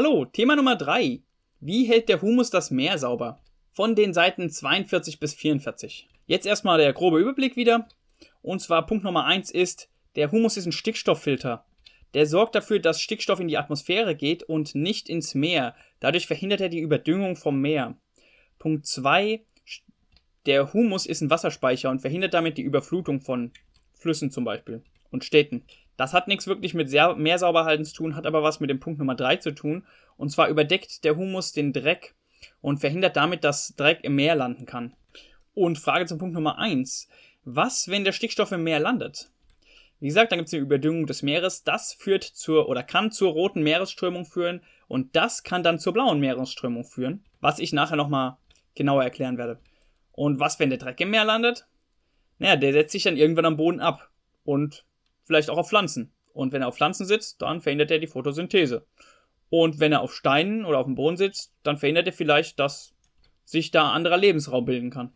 Hallo, Thema Nummer 3. Wie hält der Humus das Meer sauber? Von den Seiten 42 bis 44. Jetzt erstmal der grobe Überblick wieder. Und zwar Punkt Nummer 1 ist, der Humus ist ein Stickstofffilter. Der sorgt dafür, dass Stickstoff in die Atmosphäre geht und nicht ins Meer. Dadurch verhindert er die Überdüngung vom Meer. Punkt 2, der Humus ist ein Wasserspeicher und verhindert damit die Überflutung von Flüssen zum Beispiel und Städten. Das hat nichts wirklich mit sehr, mehr Sauberhalten zu tun, hat aber was mit dem Punkt Nummer 3 zu tun. Und zwar überdeckt der Humus den Dreck und verhindert damit, dass Dreck im Meer landen kann. Und Frage zum Punkt Nummer 1. Was, wenn der Stickstoff im Meer landet? Wie gesagt, dann gibt es eine Überdüngung des Meeres. Das führt zur oder kann zur roten Meeresströmung führen und das kann dann zur blauen Meeresströmung führen, was ich nachher nochmal genauer erklären werde. Und was, wenn der Dreck im Meer landet? Naja, der setzt sich dann irgendwann am Boden ab und vielleicht auch auf Pflanzen. Und wenn er auf Pflanzen sitzt, dann verhindert er die Photosynthese. Und wenn er auf Steinen oder auf dem Boden sitzt, dann verhindert er vielleicht, dass sich da anderer Lebensraum bilden kann.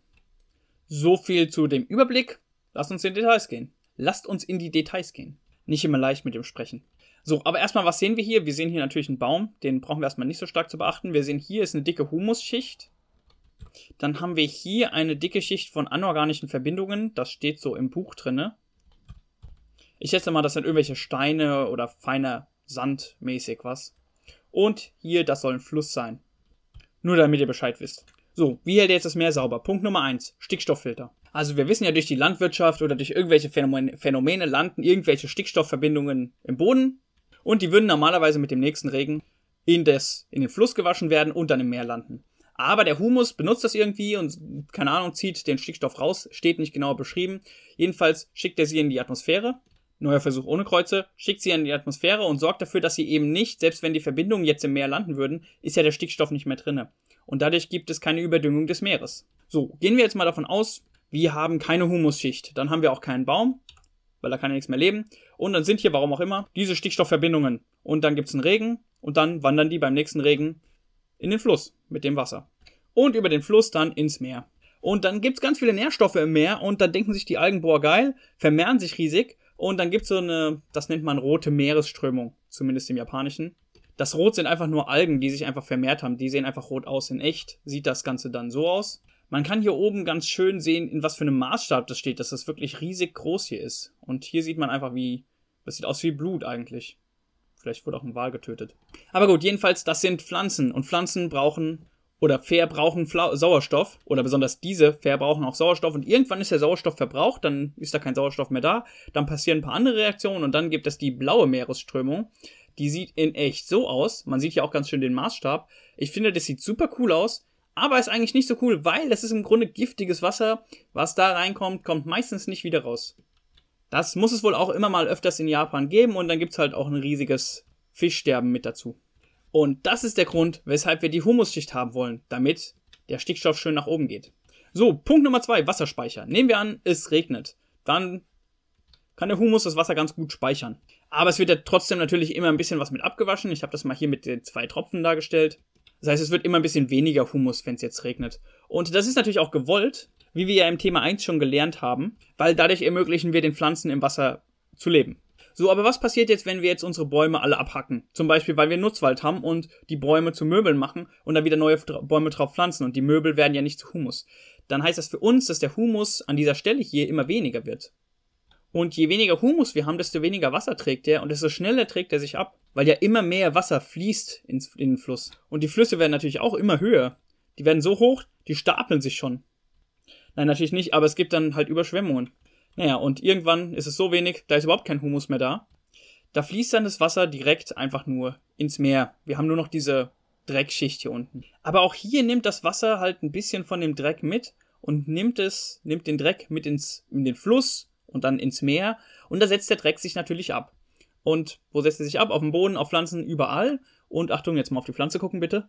So viel zu dem Überblick. Lasst uns in die Details gehen. Lasst uns in die Details gehen. Nicht immer leicht mit dem Sprechen. So, aber erstmal, was sehen wir hier? Wir sehen hier natürlich einen Baum, den brauchen wir erstmal nicht so stark zu beachten. Wir sehen hier ist eine dicke Humusschicht. Dann haben wir hier eine dicke Schicht von anorganischen Verbindungen, das steht so im Buch drinne. Ich schätze mal, das sind irgendwelche Steine oder feiner Sand mäßig was. Und hier, das soll ein Fluss sein. Nur damit ihr Bescheid wisst. So, wie hält ihr jetzt das Meer sauber? Punkt Nummer eins: Stickstofffilter. Also wir wissen ja, durch die Landwirtschaft oder durch irgendwelche Phänomene, Phänomene landen irgendwelche Stickstoffverbindungen im Boden und die würden normalerweise mit dem nächsten Regen in, des, in den Fluss gewaschen werden und dann im Meer landen. Aber der Humus benutzt das irgendwie und, keine Ahnung, zieht den Stickstoff raus, steht nicht genau beschrieben. Jedenfalls schickt er sie in die Atmosphäre neuer Versuch ohne Kreuze, schickt sie in die Atmosphäre und sorgt dafür, dass sie eben nicht, selbst wenn die Verbindungen jetzt im Meer landen würden, ist ja der Stickstoff nicht mehr drinne. Und dadurch gibt es keine Überdüngung des Meeres. So, gehen wir jetzt mal davon aus, wir haben keine Humusschicht. Dann haben wir auch keinen Baum, weil da kann ja nichts mehr leben. Und dann sind hier, warum auch immer, diese Stickstoffverbindungen. Und dann gibt es einen Regen und dann wandern die beim nächsten Regen in den Fluss mit dem Wasser. Und über den Fluss dann ins Meer. Und dann gibt es ganz viele Nährstoffe im Meer und dann denken sich die Algen, boah geil, vermehren sich riesig und dann gibt es so eine, das nennt man rote Meeresströmung, zumindest im Japanischen. Das Rot sind einfach nur Algen, die sich einfach vermehrt haben. Die sehen einfach rot aus. In echt sieht das Ganze dann so aus. Man kann hier oben ganz schön sehen, in was für einem Maßstab das steht, dass das wirklich riesig groß hier ist. Und hier sieht man einfach wie, das sieht aus wie Blut eigentlich. Vielleicht wurde auch ein Wal getötet. Aber gut, jedenfalls, das sind Pflanzen. Und Pflanzen brauchen oder verbrauchen Flau Sauerstoff oder besonders diese verbrauchen auch Sauerstoff und irgendwann ist der Sauerstoff verbraucht, dann ist da kein Sauerstoff mehr da, dann passieren ein paar andere Reaktionen und dann gibt es die blaue Meeresströmung. Die sieht in echt so aus. Man sieht ja auch ganz schön den Maßstab. Ich finde, das sieht super cool aus, aber ist eigentlich nicht so cool, weil das ist im Grunde giftiges Wasser. Was da reinkommt, kommt meistens nicht wieder raus. Das muss es wohl auch immer mal öfters in Japan geben und dann gibt's halt auch ein riesiges Fischsterben mit dazu. Und das ist der Grund, weshalb wir die Humusschicht haben wollen, damit der Stickstoff schön nach oben geht. So, Punkt Nummer zwei, Wasserspeicher. Nehmen wir an, es regnet. Dann kann der Humus das Wasser ganz gut speichern. Aber es wird ja trotzdem natürlich immer ein bisschen was mit abgewaschen. Ich habe das mal hier mit den zwei Tropfen dargestellt. Das heißt, es wird immer ein bisschen weniger Humus, wenn es jetzt regnet. Und das ist natürlich auch gewollt, wie wir ja im Thema 1 schon gelernt haben, weil dadurch ermöglichen wir den Pflanzen im Wasser zu leben. So, aber was passiert jetzt, wenn wir jetzt unsere Bäume alle abhacken? Zum Beispiel, weil wir Nutzwald haben und die Bäume zu Möbeln machen und dann wieder neue Bäume drauf pflanzen und die Möbel werden ja nicht zu Humus. Dann heißt das für uns, dass der Humus an dieser Stelle hier immer weniger wird. Und je weniger Humus wir haben, desto weniger Wasser trägt er und desto schneller trägt er sich ab, weil ja immer mehr Wasser fließt in den Fluss. Und die Flüsse werden natürlich auch immer höher. Die werden so hoch, die stapeln sich schon. Nein, natürlich nicht, aber es gibt dann halt Überschwemmungen. Naja, und irgendwann ist es so wenig, da ist überhaupt kein Humus mehr da. Da fließt dann das Wasser direkt einfach nur ins Meer. Wir haben nur noch diese Dreckschicht hier unten. Aber auch hier nimmt das Wasser halt ein bisschen von dem Dreck mit und nimmt es, nimmt den Dreck mit ins, in den Fluss und dann ins Meer. Und da setzt der Dreck sich natürlich ab. Und wo setzt er sich ab? Auf dem Boden, auf Pflanzen, überall. Und Achtung, jetzt mal auf die Pflanze gucken, bitte.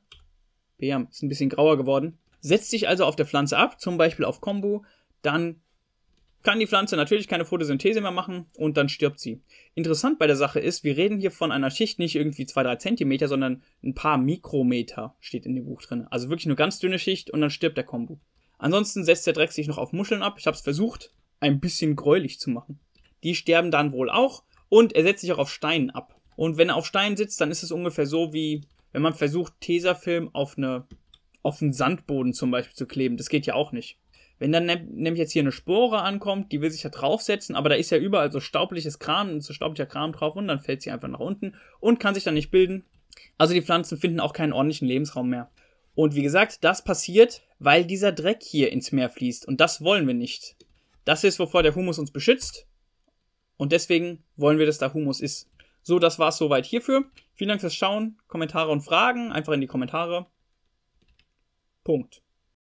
Bam, ist ein bisschen grauer geworden. Setzt sich also auf der Pflanze ab, zum Beispiel auf Kombu, dann kann die Pflanze natürlich keine Photosynthese mehr machen und dann stirbt sie. Interessant bei der Sache ist, wir reden hier von einer Schicht nicht irgendwie zwei drei Zentimeter, sondern ein paar Mikrometer steht in dem Buch drin. Also wirklich nur ganz dünne Schicht und dann stirbt der Kombu. Ansonsten setzt der Dreck sich noch auf Muscheln ab. Ich habe es versucht, ein bisschen gräulich zu machen. Die sterben dann wohl auch und er setzt sich auch auf Steinen ab. Und wenn er auf Steinen sitzt, dann ist es ungefähr so wie, wenn man versucht, Tesafilm auf eine auf einen Sandboden zum Beispiel zu kleben. Das geht ja auch nicht. Wenn dann ne-, nämlich jetzt hier eine Spore ankommt, die will sich ja draufsetzen, aber da ist ja überall so staubliches Kram und so staublicher Kram drauf und dann fällt sie einfach nach unten und kann sich dann nicht bilden. Also die Pflanzen finden auch keinen ordentlichen Lebensraum mehr. Und wie gesagt, das passiert, weil dieser Dreck hier ins Meer fließt und das wollen wir nicht. Das ist, wovor der Humus uns beschützt und deswegen wollen wir, dass da Humus ist. So, das war's soweit hierfür. Vielen Dank fürs Schauen, Kommentare und Fragen einfach in die Kommentare. Punkt.